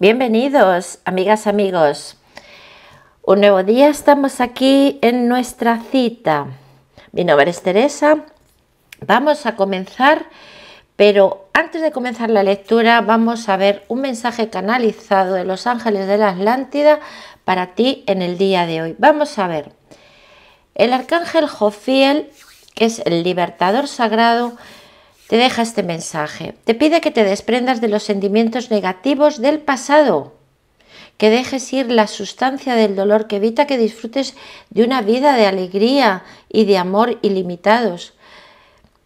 Bienvenidos, amigas, amigos. Un nuevo día estamos aquí en nuestra cita. Mi nombre es Teresa. Vamos a comenzar, pero antes de comenzar la lectura vamos a ver un mensaje canalizado de los ángeles de la Atlántida para ti en el día de hoy. Vamos a ver. El arcángel Jofiel, que es el libertador sagrado, te deja este mensaje. Te pide que te desprendas de los sentimientos negativos del pasado, que dejes ir la sustancia del dolor que evita que disfrutes de una vida de alegría y de amor ilimitados.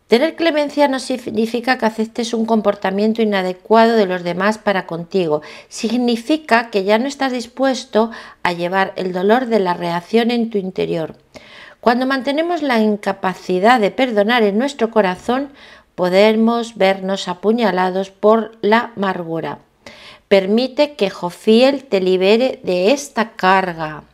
Tener clemencia no significa que aceptes un comportamiento inadecuado de los demás para contigo, significa que ya no estás dispuesto a llevar el dolor de la reacción en tu interior. Cuando mantenemos la incapacidad de perdonar en nuestro corazón, podemos vernos apuñalados por la amargura. Permite que Jofiel te libere de esta carga.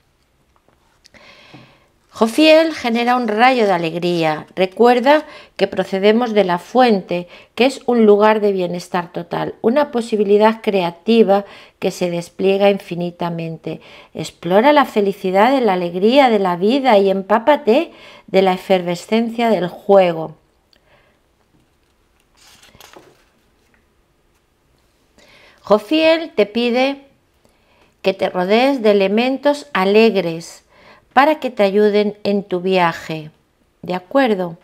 Jofiel genera un rayo de alegría. Recuerda que procedemos de la fuente, que es un lugar de bienestar total, una posibilidad creativa que se despliega infinitamente. Explora la felicidad de la alegría de la vida y empápate de la efervescencia del juego. Jofiel te pide que te rodees de elementos alegres para que te ayuden en tu viaje. ¿De acuerdo?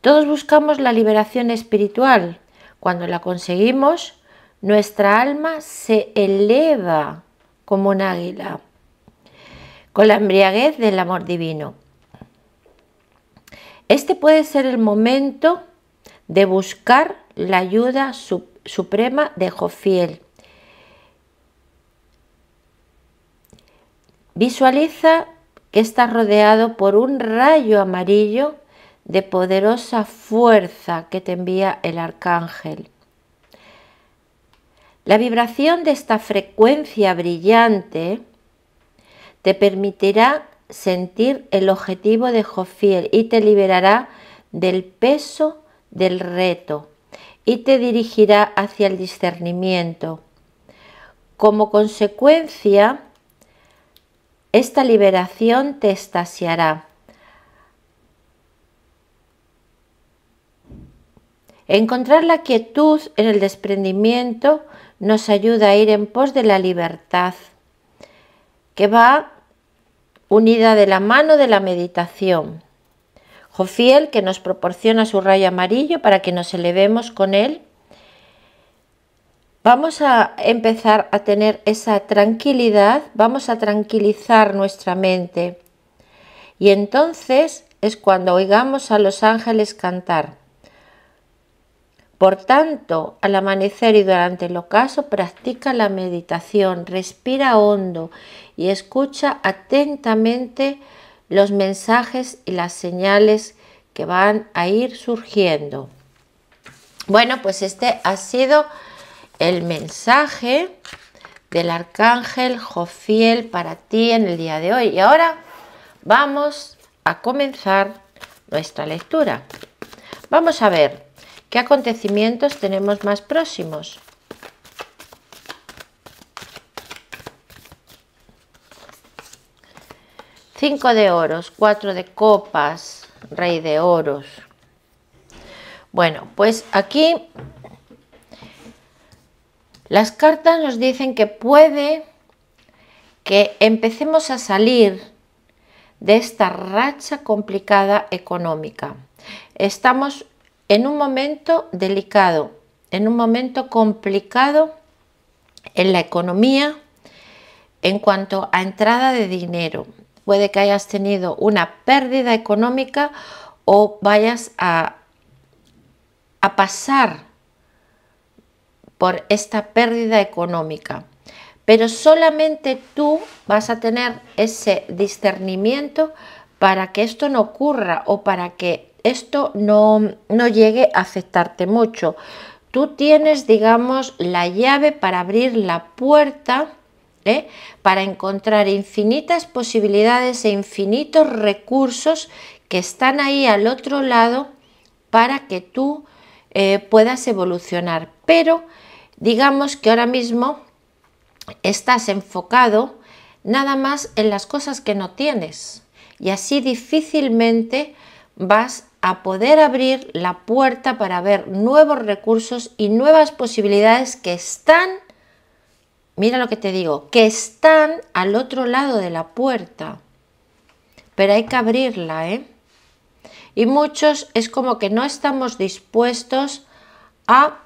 Todos buscamos la liberación espiritual. Cuando la conseguimos, nuestra alma se eleva como un águila con la embriaguez del amor divino. Este puede ser el momento de buscar la ayuda suprema Suprema de Jofiel Visualiza que estás rodeado por un rayo amarillo de poderosa fuerza que te envía el arcángel. La vibración de esta frecuencia brillante te permitirá sentir el objetivo de Jofiel y te liberará del peso del reto y te dirigirá hacia el discernimiento. Como consecuencia, esta liberación te estasiará. Encontrar la quietud en el desprendimiento nos ayuda a ir en pos de la libertad, que va unida de la mano de la meditación. Jofiel que nos proporciona su rayo amarillo para que nos elevemos con él. Vamos a empezar a tener esa tranquilidad, vamos a tranquilizar nuestra mente. Y entonces es cuando oigamos a los ángeles cantar. Por tanto, al amanecer y durante el ocaso, practica la meditación, respira hondo y escucha atentamente los mensajes y las señales que van a ir surgiendo. Bueno, pues este ha sido el mensaje del arcángel Jofiel para ti en el día de hoy. Y ahora vamos a comenzar nuestra lectura. Vamos a ver qué acontecimientos tenemos más próximos. Cinco de oros, cuatro de copas, rey de oros. Bueno, pues aquí las cartas nos dicen que puede que empecemos a salir de esta racha complicada económica. Estamos en un momento delicado, en un momento complicado en la economía en cuanto a entrada de dinero, Puede que hayas tenido una pérdida económica o vayas a, a pasar por esta pérdida económica. Pero solamente tú vas a tener ese discernimiento para que esto no ocurra o para que esto no, no, llegue a afectarte mucho. Tú tienes, digamos, la llave para abrir la puerta ¿eh? para encontrar infinitas posibilidades e infinitos recursos que están ahí al otro lado para que tú eh, puedas evolucionar. Pero digamos que ahora mismo estás enfocado nada más en las cosas que no tienes y así difícilmente vas a poder abrir la puerta para ver nuevos recursos y nuevas posibilidades que están mira lo que te digo, que están al otro lado de la puerta, pero hay que abrirla, ¿eh? Y muchos es como que no estamos dispuestos a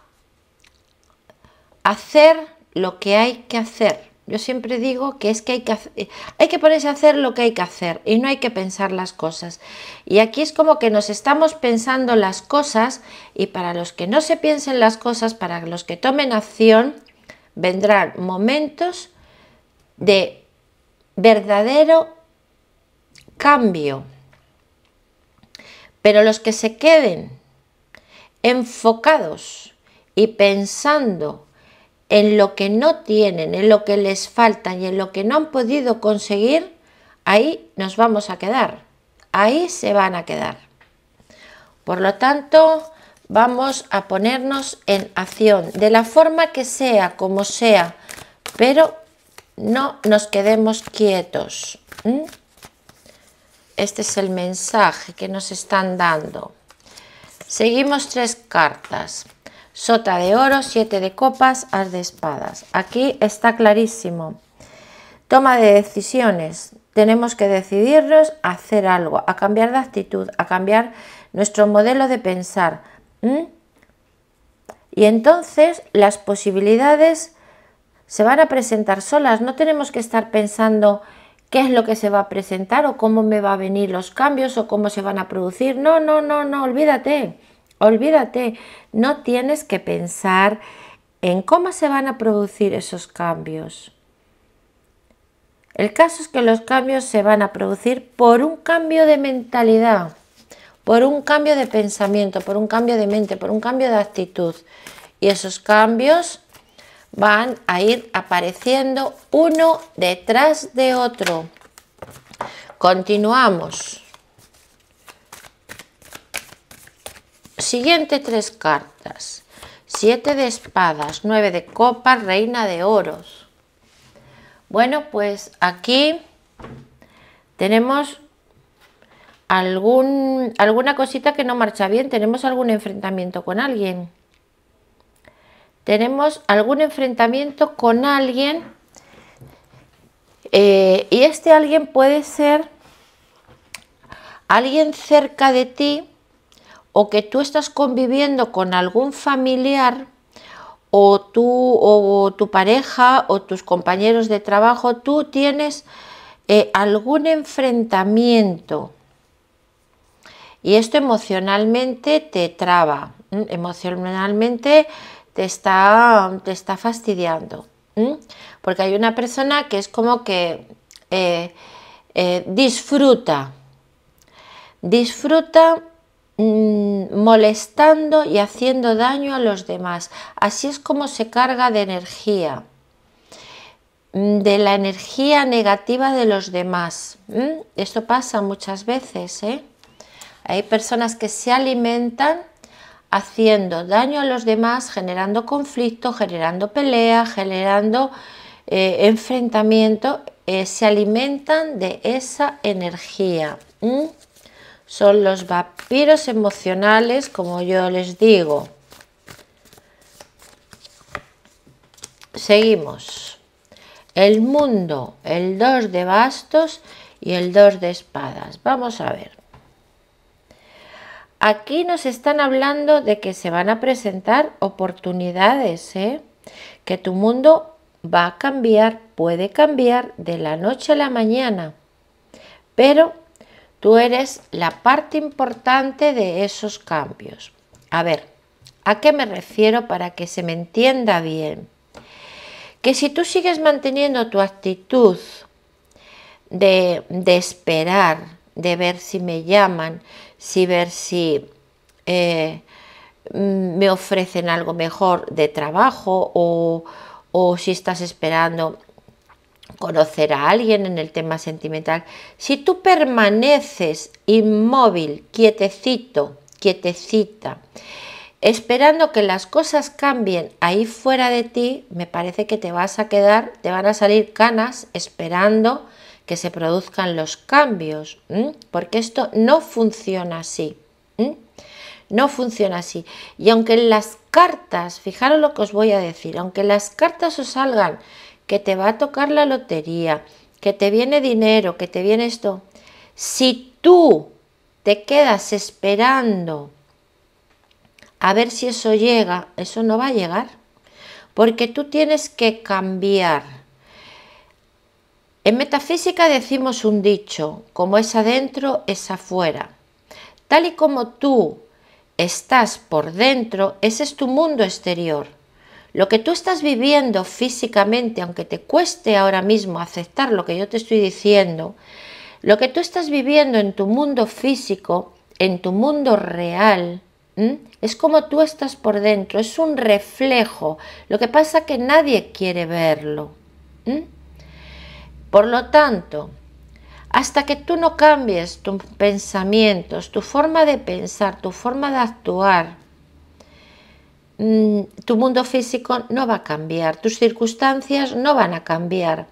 hacer lo que hay que hacer. Yo siempre digo que es que hay que, hacer, hay que ponerse a hacer lo que hay que hacer y no hay que pensar las cosas. Y aquí es como que nos estamos pensando las cosas y para los que no se piensen las cosas, para los que tomen acción, vendrán momentos de verdadero cambio. Pero los que se queden enfocados y pensando en lo que no tienen, en lo que les falta y en lo que no han podido conseguir, ahí nos vamos a quedar. Ahí se van a quedar. Por lo tanto, vamos a ponernos en acción, de la forma que sea, como sea, pero no nos quedemos quietos. Este es el mensaje que nos están dando. Seguimos tres cartas. Sota de oro, siete de copas, as de espadas. Aquí está clarísimo. Toma de decisiones. Tenemos que decidirnos a hacer algo, a cambiar de actitud, a cambiar nuestro modelo de pensar, ¿Mm? Y entonces las posibilidades se van a presentar solas, no tenemos que estar pensando qué es lo que se va a presentar o cómo me va a venir los cambios o cómo se van a producir. No, no, no, no, olvídate, olvídate. No tienes que pensar en cómo se van a producir esos cambios. El caso es que los cambios se van a producir por un cambio de mentalidad por un cambio de pensamiento, por un cambio de mente, por un cambio de actitud. Y esos cambios van a ir apareciendo uno detrás de otro. Continuamos. Siguiente tres cartas. Siete de espadas, nueve de copas, reina de oros. Bueno, pues aquí tenemos algún, alguna cosita que no marcha bien, tenemos algún enfrentamiento con alguien. Tenemos algún enfrentamiento con alguien eh, y este alguien puede ser alguien cerca de ti o que tú estás conviviendo con algún familiar o tú o tu pareja o tus compañeros de trabajo, tú tienes eh, algún enfrentamiento y esto emocionalmente te traba, emocionalmente te está, te está fastidiando. Porque hay una persona que es como que eh, eh, disfruta, disfruta mm, molestando y haciendo daño a los demás. Así es como se carga de energía, mm, de la energía negativa de los demás. Esto pasa muchas veces, ¿eh? Hay personas que se alimentan haciendo daño a los demás, generando conflicto, generando pelea, generando eh, enfrentamiento, eh, se alimentan de esa energía. Son los vampiros emocionales, como yo les digo. Seguimos. El mundo, el 2 de bastos y el 2 de espadas. Vamos a ver. Aquí nos están hablando de que se van a presentar oportunidades, ¿eh? que tu mundo va a cambiar, puede cambiar de la noche a la mañana, pero tú eres la parte importante de esos cambios. A ver, ¿a qué me refiero para que se me entienda bien? Que si tú sigues manteniendo tu actitud de, de esperar, de ver si me llaman, si ver si eh, mm, me ofrecen algo mejor de trabajo o, o si estás esperando conocer a alguien en el tema sentimental. Si tú permaneces inmóvil, quietecito, quietecita, esperando que las cosas cambien ahí fuera de ti, me parece que te vas a quedar, te van a salir canas esperando que se produzcan los cambios, porque esto no funciona así. No funciona así. Y aunque en las cartas, fijaros lo que os voy a decir, aunque las cartas os salgan que te va a tocar la lotería, que te viene dinero, que te viene esto, si tú te quedas esperando a ver si eso llega, eso no va a llegar, porque tú tienes que cambiar en metafísica decimos un dicho, como es adentro, es afuera. Tal y como tú estás por dentro, ese es tu mundo exterior. Lo que tú estás viviendo físicamente, aunque te cueste ahora mismo aceptar lo que yo te estoy diciendo, lo que tú estás viviendo en tu mundo físico, en tu mundo real, es como tú estás por dentro, es un reflejo. Lo que pasa que nadie quiere verlo. Por lo tanto, hasta que tú no cambies tus pensamientos, tu forma de pensar, tu forma de actuar, mm, tu mundo físico no va a cambiar, tus circunstancias no van a cambiar.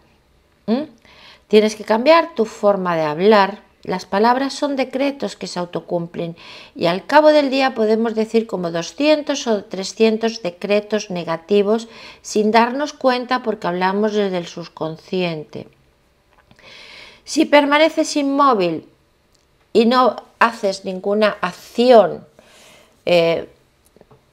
Tienes que cambiar tu forma de hablar. Las palabras son decretos que se autocumplen y al cabo del día podemos decir como 200 o 300 decretos negativos sin darnos cuenta porque hablamos desde el subconsciente. Si permaneces inmóvil y no haces ninguna acción, eh,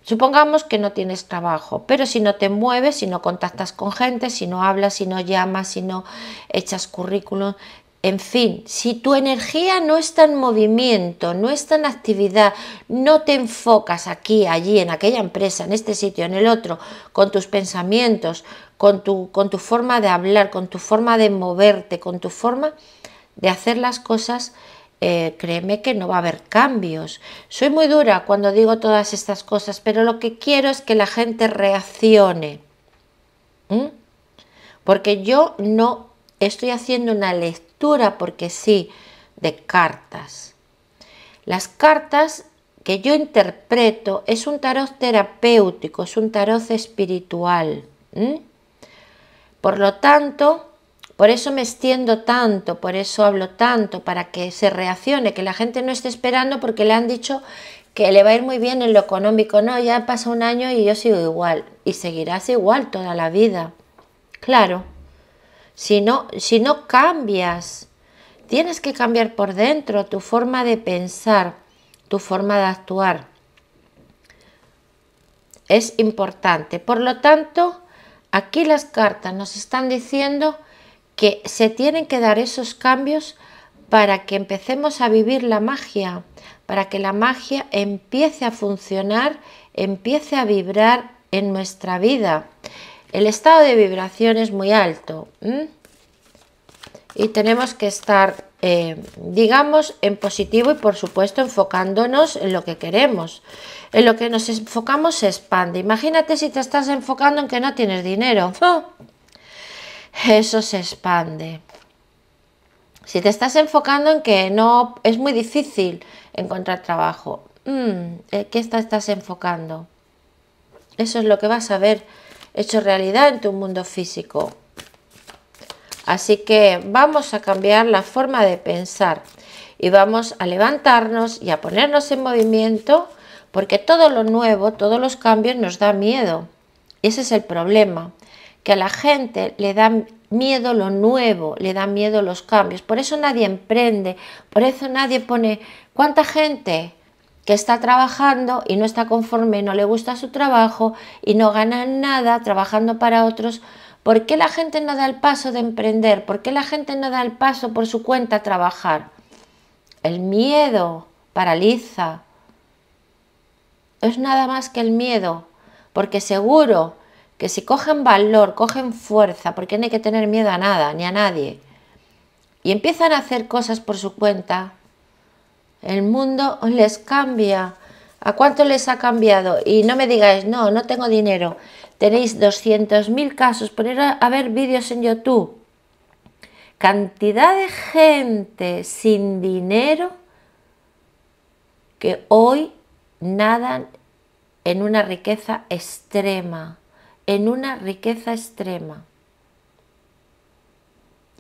supongamos que no tienes trabajo, pero si no te mueves, si no contactas con gente, si no hablas, si no llamas, si no echas currículum, en fin, si tu energía no está en movimiento, no está en actividad, no te enfocas aquí, allí, en aquella empresa, en este sitio, en el otro, con tus pensamientos, con tu, con tu forma de hablar, con tu forma de moverte, con tu forma de hacer las cosas, eh, créeme que no va a haber cambios. Soy muy dura cuando digo todas estas cosas, pero lo que quiero es que la gente reaccione. Porque yo no estoy haciendo una lectura, porque sí, de cartas. Las cartas que yo interpreto es un tarot terapéutico, es un tarot espiritual. Por lo tanto, por eso me extiendo tanto, por eso hablo tanto, para que se reaccione, que la gente no esté esperando porque le han dicho que le va a ir muy bien en lo económico. No, ya pasa un año y yo sigo igual. Y seguirás igual toda la vida. Claro. Si no, si no cambias, tienes que cambiar por dentro tu forma de pensar, tu forma de actuar. Es importante. Por lo tanto, Aquí las cartas nos están diciendo que se tienen que dar esos cambios para que empecemos a vivir la magia, para que la magia empiece a funcionar, empiece a vibrar en nuestra vida. El estado de vibración es muy alto y tenemos que estar, eh, digamos, en positivo y por supuesto enfocándonos en lo que queremos. En lo que nos enfocamos se expande. Imagínate si te estás enfocando en que no tienes dinero. ¡Ah! Eso se expande. Si te estás enfocando en que no es muy difícil encontrar trabajo, mm, ¿eh? ¿qué estás enfocando? Eso es lo que vas a ver hecho realidad en tu mundo físico. Así que vamos a cambiar la forma de pensar y vamos a levantarnos y a ponernos en movimiento porque todo lo nuevo, todos los cambios nos da miedo. Ese es el problema, que a la gente le da miedo lo nuevo, le da miedo los cambios. Por eso nadie emprende, por eso nadie pone cuánta gente que está trabajando y no está conforme, no le gusta su trabajo y no gana nada trabajando para otros ¿Por qué la gente no da el paso de emprender? ¿Por qué la gente no da el paso por su cuenta a trabajar? El miedo paraliza. Es nada más que el miedo, porque seguro que si cogen valor, cogen fuerza, porque no hay que tener miedo a nada ni a nadie, y empiezan a hacer cosas por su cuenta, el mundo les cambia. ¿A cuánto les ha cambiado? Y no me digáis, no, no tengo dinero. Tenéis 200.000 casos, poner a ver vídeos en YouTube. Cantidad de gente sin dinero que hoy nadan en una riqueza extrema, en una riqueza extrema.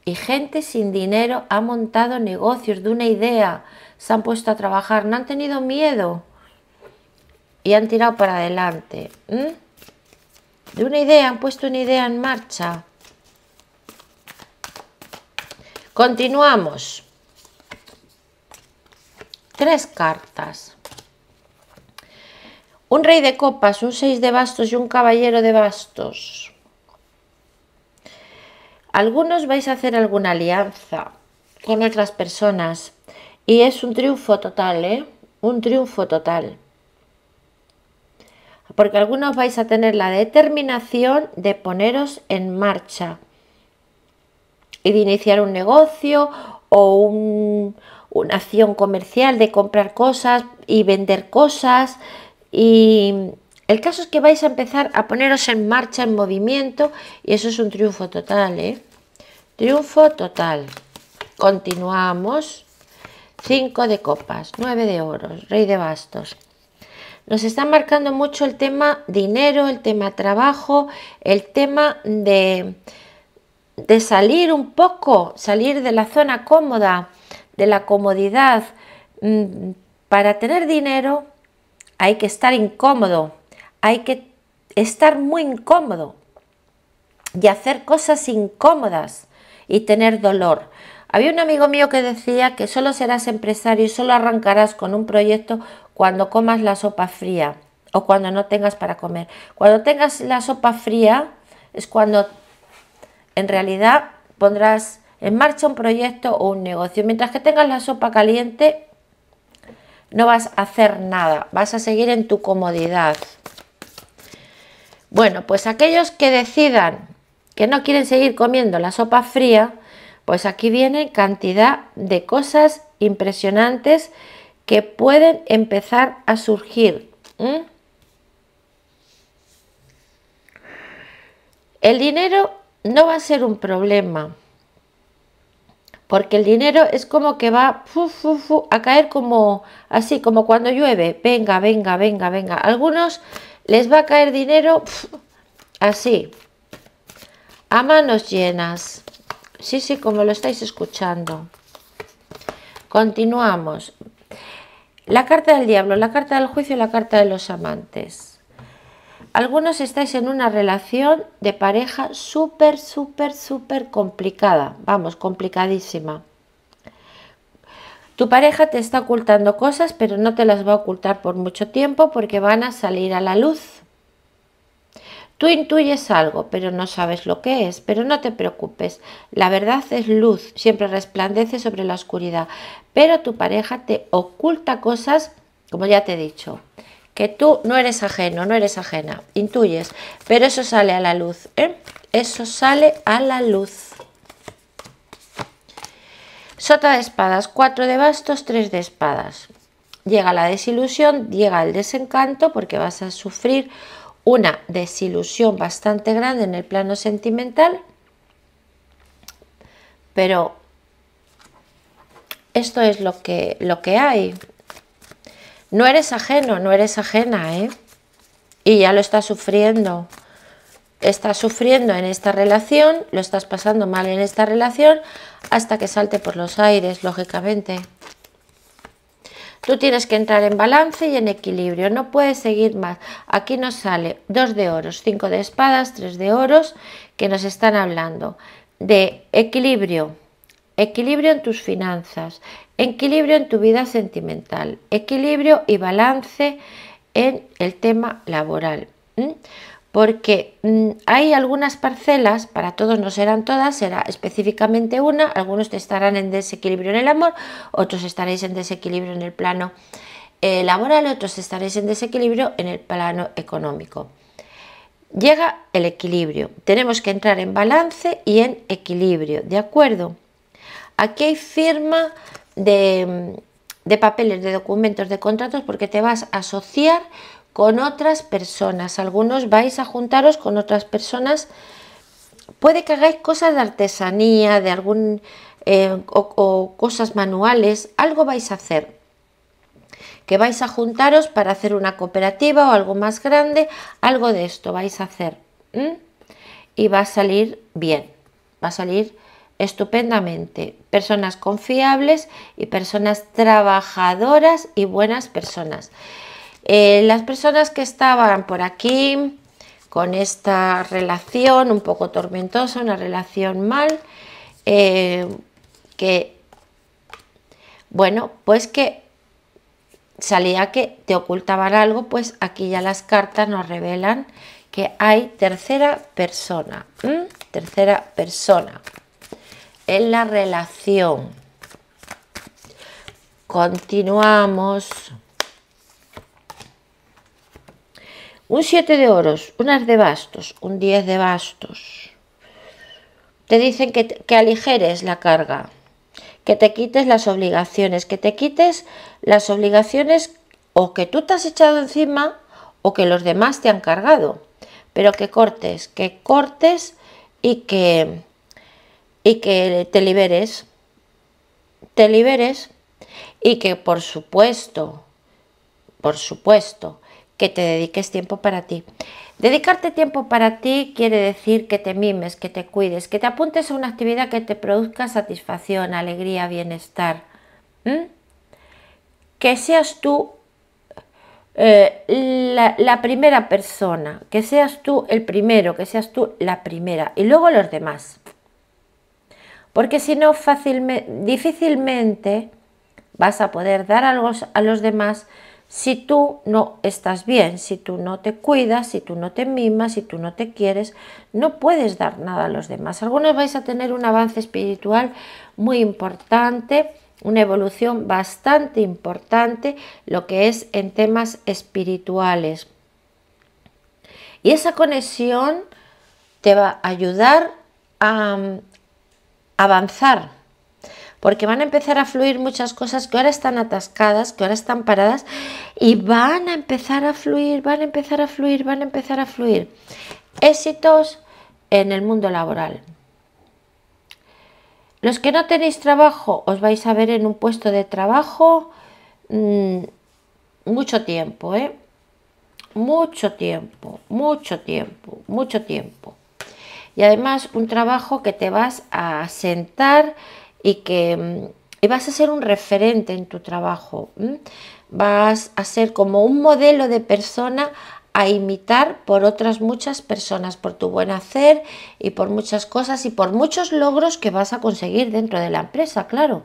Y gente sin dinero ha montado negocios de una idea, se han puesto a trabajar, no han tenido miedo y han tirado para adelante de una idea, han puesto una idea en marcha. Continuamos. Tres cartas. Un rey de copas, un seis de bastos y un caballero de bastos. Algunos vais a hacer alguna alianza con otras personas y es un triunfo total, ¿eh? Un triunfo total porque algunos vais a tener la determinación de poneros en marcha y de iniciar un negocio o una acción comercial de comprar cosas y vender cosas y el caso es que vais a empezar a poneros en marcha, en movimiento y eso es un triunfo total, ¿eh? Triunfo total. Continuamos. 5 de copas, 9 de oros, rey de bastos nos está marcando mucho el tema dinero, el tema trabajo, el tema de, de salir un poco, salir de la zona cómoda, de la comodidad. Mm, para tener dinero hay que estar incómodo, hay que estar muy incómodo y hacer cosas incómodas y tener dolor. Había un amigo mío que decía que solo serás empresario y solo arrancarás con un proyecto cuando comas la sopa fría o cuando no tengas para comer. Cuando tengas la sopa fría es cuando en realidad pondrás en marcha un proyecto o un negocio. Mientras que tengas la sopa caliente no vas a hacer nada, vas a seguir en tu comodidad. Bueno, pues aquellos que decidan que no quieren seguir comiendo la sopa fría, pues aquí viene cantidad de cosas impresionantes que pueden empezar a surgir. El dinero no va a ser un problema, porque el dinero es como que va a caer como así, como cuando llueve. Venga, venga, venga, venga. Algunos les va a caer dinero así, a manos llenas. Sí, sí, como lo estáis escuchando. Continuamos. La carta del diablo, la carta del juicio y la carta de los amantes. Algunos estáis en una relación de pareja súper, súper, súper complicada. Vamos, complicadísima. Tu pareja te está ocultando cosas, pero no te las va a ocultar por mucho tiempo porque van a salir a la luz. Tú intuyes algo, pero no sabes lo que es, pero no te preocupes. La verdad es luz, siempre resplandece sobre la oscuridad, pero tu pareja te oculta cosas, como ya te he dicho, que tú no eres ajeno, no eres ajena, intuyes, pero eso sale a la luz, ¿eh? eso sale a la luz. Sota de espadas, cuatro de bastos, tres de espadas. Llega la desilusión, llega el desencanto porque vas a sufrir una desilusión bastante grande en el plano sentimental, pero esto es lo que, lo que hay. No eres ajeno, no eres ajena, ¿eh? Y ya lo estás sufriendo. Estás sufriendo en esta relación, lo estás pasando mal en esta relación, hasta que salte por los aires, lógicamente. Tú tienes que entrar en balance y en equilibrio, no puedes seguir más. Aquí nos sale dos de oros, cinco de espadas, tres de oros, que nos están hablando de equilibrio, equilibrio en tus finanzas, equilibrio en tu vida sentimental, equilibrio y balance en el tema laboral porque mm, hay algunas parcelas, para todos no serán todas, será específicamente una, algunos te estarán en desequilibrio en el amor, otros estaréis en desequilibrio en el plano eh, laboral, otros estaréis en desequilibrio en el plano económico. Llega el equilibrio, tenemos que entrar en balance y en equilibrio, ¿de acuerdo? Aquí hay firma de, mm, de papeles, de documentos, de contratos, porque te vas a asociar con otras personas. Algunos vais a juntaros con otras personas. Puede que hagáis cosas de artesanía, de algún eh, o, cosas manuales. Algo vais a hacer. Que vais a juntaros para hacer una cooperativa o algo más grande. Algo de esto vais a hacer. Y va a salir bien. Va a salir estupendamente. Personas confiables y personas trabajadoras y buenas personas. Eh, las personas que estaban por aquí con esta relación un poco tormentosa, una relación mal, eh, que, bueno, pues que salía que te ocultaban algo, pues aquí ya las cartas nos revelan que hay tercera persona, tercera persona en la relación. Continuamos. Un 7 de oros, unas de bastos, un 10 de bastos. Te dicen que, que aligeres la carga, que te quites las obligaciones, que te quites las obligaciones o que tú te has echado encima o que los demás te han cargado, pero que cortes, que cortes y que y que te liberes, te liberes y que por supuesto, por supuesto, que te dediques tiempo para ti. Dedicarte tiempo para ti quiere decir que te mimes, que te cuides, que te apuntes a una actividad que te produzca satisfacción, alegría, bienestar. Que seas tú eh, la, la, primera persona, que seas tú el primero, que seas tú la primera y luego los demás. Porque si no, fácilmente, difícilmente vas a poder dar algo a los demás si tú no estás bien, si tú no te cuidas, si tú no te mimas, si tú no te quieres, no puedes dar nada a los demás. Algunos vais a tener un avance espiritual muy importante, una evolución bastante importante, lo que es en temas espirituales. Y esa conexión te va a ayudar a mm, avanzar porque van a empezar a fluir muchas cosas que ahora están atascadas, que ahora están paradas, y van a empezar a fluir, van a empezar a fluir, van a empezar a fluir. Éxitos en el mundo laboral. Los que no tenéis trabajo, os vais a ver en un puesto de trabajo mm, mucho tiempo, ¿eh? Mucho tiempo, mucho tiempo, mucho tiempo. Y además un trabajo que te vas a sentar y que mm, vas a ser un referente en tu trabajo. Vas a ser como un modelo de persona a imitar por otras muchas personas, por tu buen hacer y por muchas cosas y por muchos logros que vas a conseguir dentro de la empresa, claro.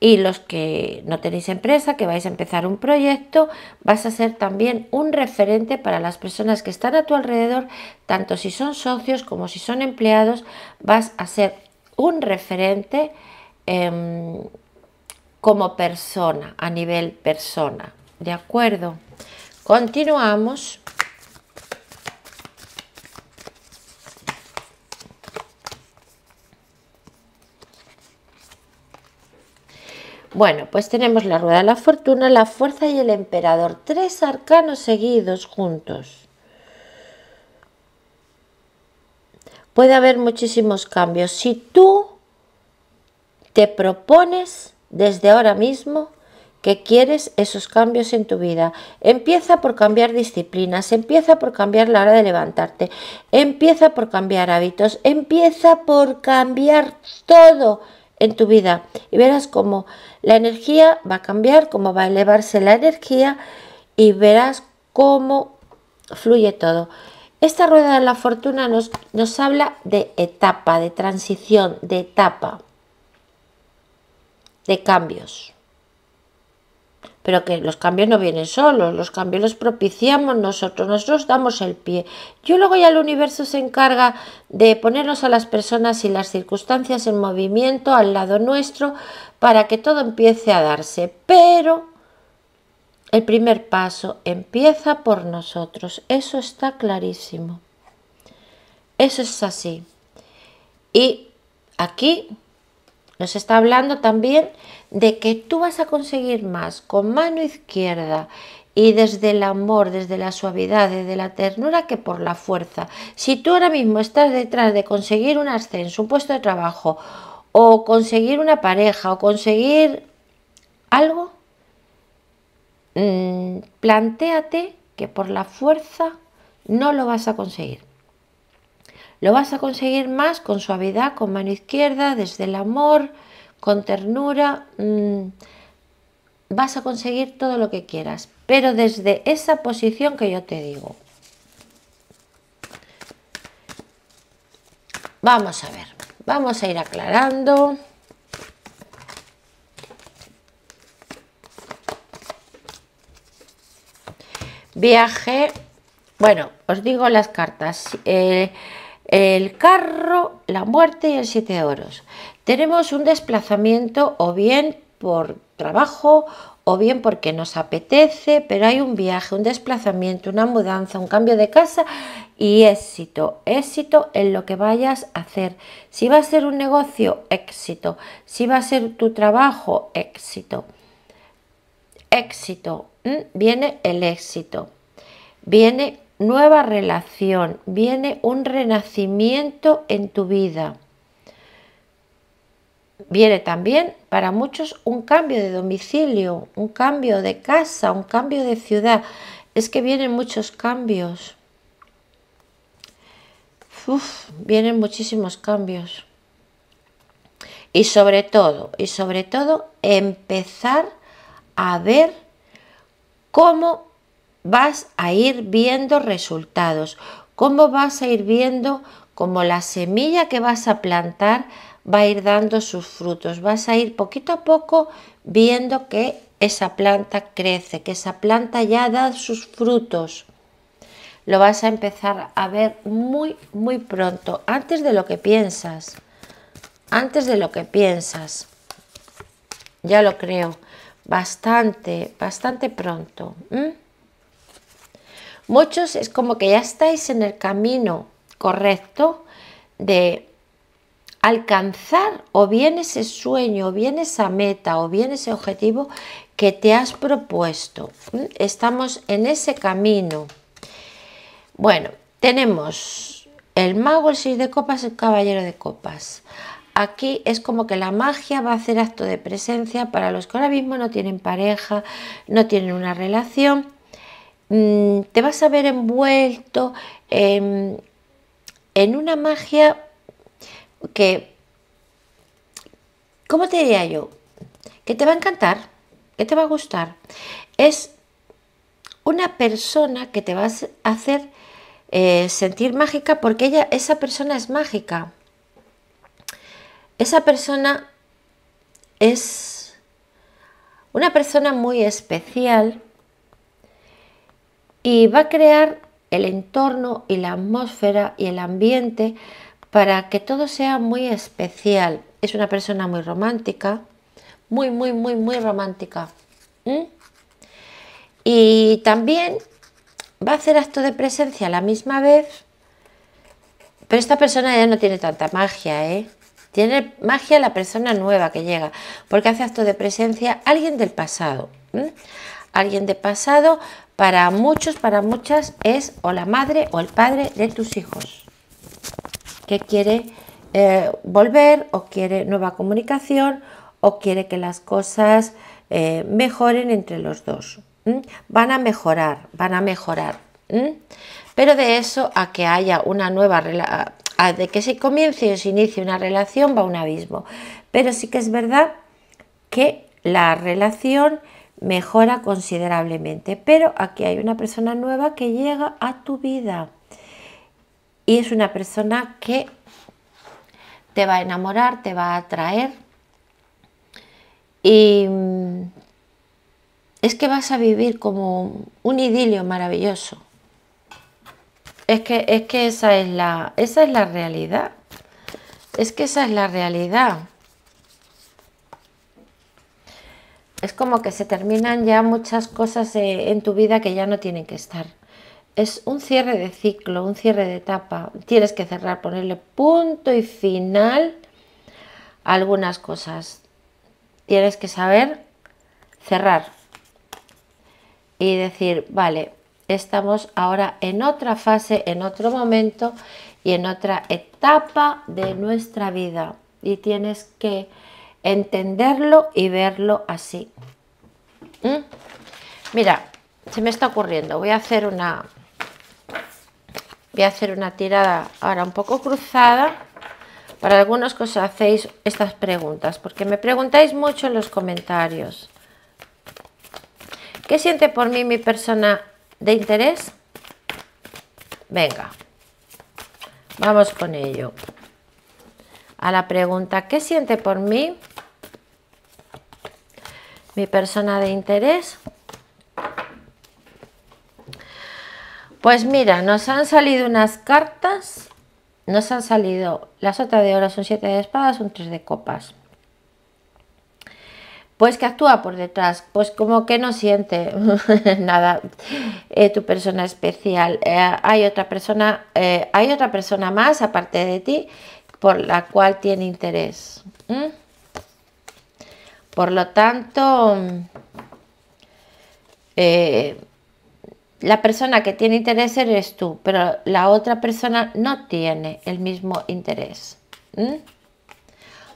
Y los que no tenéis empresa, que vais a empezar un proyecto, vas a ser también un referente para las personas que están a tu alrededor, tanto si son socios como si son empleados, vas a ser un referente em, como persona, a nivel persona. ¿De acuerdo? Continuamos. Bueno, pues tenemos la rueda de la fortuna, la fuerza y el emperador. Tres arcanos seguidos juntos. puede haber muchísimos cambios. Si tú te propones desde ahora mismo que quieres esos cambios en tu vida. Empieza por cambiar disciplinas, empieza por cambiar la hora de levantarte, empieza por cambiar hábitos, empieza por cambiar todo en tu vida y verás cómo la energía va a cambiar, cómo va a elevarse la energía y verás cómo fluye todo. Esta rueda de la fortuna nos, nos habla de etapa, de transición, de etapa, de cambios. Pero que los cambios no vienen solos, los cambios los propiciamos nosotros, nosotros damos el pie. Yo luego ya el universo se encarga de ponernos a las personas y las circunstancias en movimiento al lado nuestro para que todo empiece a darse. Pero el primer paso empieza por nosotros, eso está clarísimo. Eso es así. Y aquí nos está hablando también de que tú vas a conseguir más con mano izquierda y desde el amor, desde la suavidad, desde la ternura que por la fuerza. Si tú ahora mismo estás detrás de conseguir un ascenso, un puesto de trabajo, o conseguir una pareja, o conseguir algo, Planteate mm, plantéate que por la fuerza no lo vas a conseguir. Lo vas a conseguir más con suavidad, con mano izquierda, desde el amor, con ternura. Mm, vas a conseguir todo lo que quieras, pero desde esa posición que yo te digo. Vamos a ver, vamos a ir aclarando. Viaje, bueno, os digo las cartas. Eh, el carro, la muerte y el siete de oros. Tenemos un desplazamiento o bien por trabajo o bien porque nos apetece, pero hay un viaje, un desplazamiento, una mudanza, un cambio de casa y éxito, éxito en lo que vayas a hacer. Si va a ser un negocio, éxito. Si va a ser tu trabajo, éxito. Éxito, Mm, viene el éxito, viene nueva relación, viene un renacimiento en tu vida. Viene también para muchos un cambio de domicilio, un cambio de casa, un cambio de ciudad. Es que vienen muchos cambios. vienen muchísimos cambios. Y sobre todo, y sobre todo, empezar a ver cómo vas a ir viendo resultados, cómo vas a ir viendo cómo la semilla que vas a plantar va a ir dando sus frutos, vas a ir poquito a poco viendo que esa planta crece, que esa planta ya da sus frutos. Lo vas a empezar a ver muy, muy pronto, antes de lo que piensas, antes de lo que piensas. Ya lo creo bastante, bastante pronto. Muchos es como que ya estáis en el camino correcto de alcanzar o bien ese sueño, o bien esa meta, o bien ese objetivo que te has propuesto. Estamos en ese camino. Bueno, tenemos el mago, el 6 de copas, el caballero de copas aquí es como que la magia va a hacer acto de presencia para los que ahora mismo no tienen pareja, no tienen una relación. Mm, te vas a ver envuelto en, una magia que, ¿cómo te diría yo? Que te va a encantar, que te va a gustar. Es una persona que te va a hacer eh, sentir mágica porque ella, esa persona es mágica esa persona es una persona muy especial y va a crear el entorno y la atmósfera y el ambiente para que todo sea muy especial. Es una persona muy romántica, muy, muy, muy, muy romántica. Y también va a hacer acto de presencia a la misma vez, pero esta persona ya no tiene tanta magia, ¿eh? Tiene magia la persona nueva que llega, porque hace acto de presencia alguien del pasado. Alguien del pasado, para muchos, para muchas, es o la madre o el padre de tus hijos, que quiere eh, volver o quiere nueva comunicación o quiere que las cosas eh, mejoren entre los dos. Van a mejorar, van a mejorar. Pero de eso a que haya una nueva de que se comience o se inicie una relación va un abismo. Pero sí que es verdad que la relación mejora considerablemente. Pero aquí hay una persona nueva que llega a tu vida y es una persona que te va a enamorar, te va a atraer y mm, es que vas a vivir como un idilio maravilloso. Es que, es que esa, es la, esa es la realidad. Es que esa es la realidad. Es como que se terminan ya muchas cosas eh, en tu vida que ya no tienen que estar. Es un cierre de ciclo, un cierre de etapa. Tienes que cerrar, ponerle punto y final algunas cosas. Tienes que saber cerrar y decir, vale, estamos ahora en otra fase, en otro momento y en otra etapa de nuestra vida. Y tienes que entenderlo y verlo así. ¿Mm? Mira, se me está ocurriendo, voy a hacer una voy a hacer una tirada ahora un poco cruzada para algunos que os hacéis estas preguntas, porque me preguntáis mucho en los comentarios. ¿Qué siente por mí mi persona de interés. Venga, vamos con ello. A la pregunta, ¿qué siente por mí mi persona de interés? Pues mira, nos han salido unas cartas, nos han salido las sota de oro, son siete de espadas, un tres de copas pues que actúa por detrás, pues como que no siente nada eh, tu persona especial. Eh, hay otra persona, eh, hay otra persona más aparte de ti por la cual tiene interés. Por lo tanto, la persona que tiene interés eres tú, pero la otra persona no tiene el mismo interés.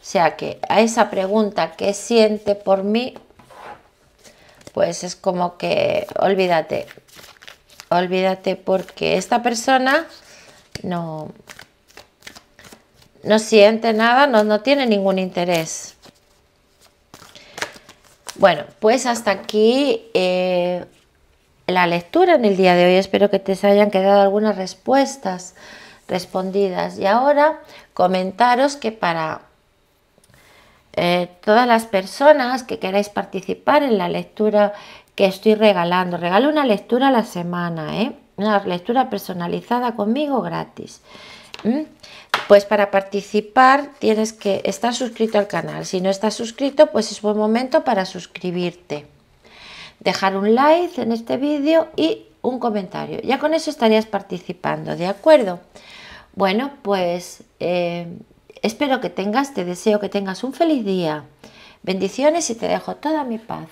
O sea que a esa pregunta que siente por mí, pues es como que olvídate, olvídate porque esta persona no, no siente nada, no, tiene ningún interés. Bueno, pues hasta aquí eh, la lectura en el día de hoy. Espero que te hayan quedado algunas respuestas respondidas. Y ahora comentaros que para eh, todas las personas que queráis participar en la lectura que estoy regalando. Regalo una lectura a la semana, ¿eh? una lectura personalizada conmigo gratis. Pues para participar tienes que estar suscrito al canal. Si no estás suscrito, pues es buen momento para suscribirte. Dejar un like en este vídeo y un comentario. Ya con eso estarías participando, ¿de acuerdo? Bueno, pues eh, Espero que tengas, te deseo que tengas un feliz día. Bendiciones y te dejo toda mi paz.